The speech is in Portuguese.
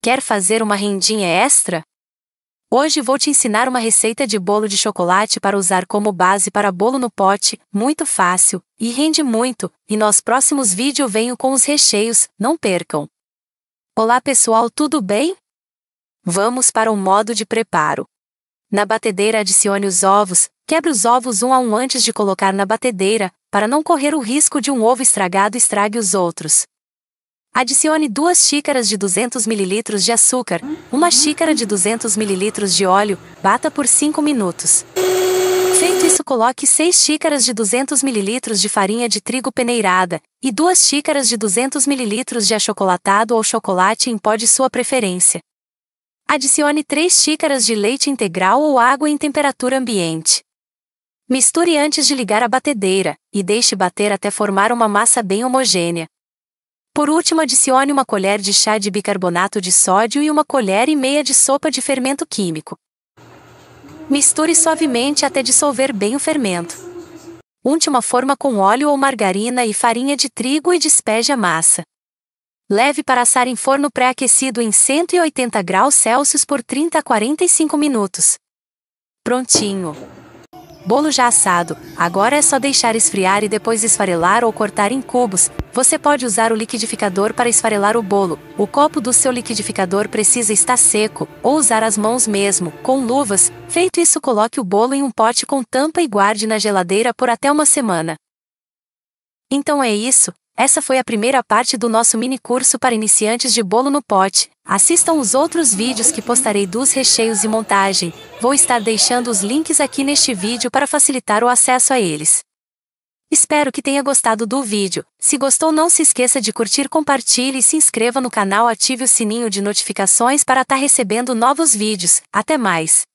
Quer fazer uma rendinha extra? Hoje vou te ensinar uma receita de bolo de chocolate para usar como base para bolo no pote, muito fácil, e rende muito, e nos próximos vídeos venho com os recheios, não percam! Olá pessoal, tudo bem? Vamos para o modo de preparo. Na batedeira adicione os ovos, quebre os ovos um a um antes de colocar na batedeira, para não correr o risco de um ovo estragado estrague os outros. Adicione duas xícaras de 200 ml de açúcar, uma xícara de 200 ml de óleo, bata por 5 minutos. Feito isso, coloque 6 xícaras de 200 ml de farinha de trigo peneirada e 2 xícaras de 200 ml de achocolatado ou chocolate em pó de sua preferência. Adicione 3 xícaras de leite integral ou água em temperatura ambiente. Misture antes de ligar a batedeira e deixe bater até formar uma massa bem homogênea. Por último, adicione uma colher de chá de bicarbonato de sódio e uma colher e meia de sopa de fermento químico. Misture suavemente até dissolver bem o fermento. Unte uma forma com óleo ou margarina e farinha de trigo e despeje a massa. Leve para assar em forno pré-aquecido em 180 graus Celsius por 30 a 45 minutos. Prontinho! Bolo já assado, agora é só deixar esfriar e depois esfarelar ou cortar em cubos. Você pode usar o liquidificador para esfarelar o bolo. O copo do seu liquidificador precisa estar seco, ou usar as mãos mesmo, com luvas. Feito isso, coloque o bolo em um pote com tampa e guarde na geladeira por até uma semana. Então é isso. Essa foi a primeira parte do nosso mini curso para iniciantes de bolo no pote. Assistam os outros vídeos que postarei dos recheios e montagem. Vou estar deixando os links aqui neste vídeo para facilitar o acesso a eles. Espero que tenha gostado do vídeo. Se gostou, não se esqueça de curtir, compartilhe e se inscreva no canal. Ative o sininho de notificações para estar tá recebendo novos vídeos. Até mais!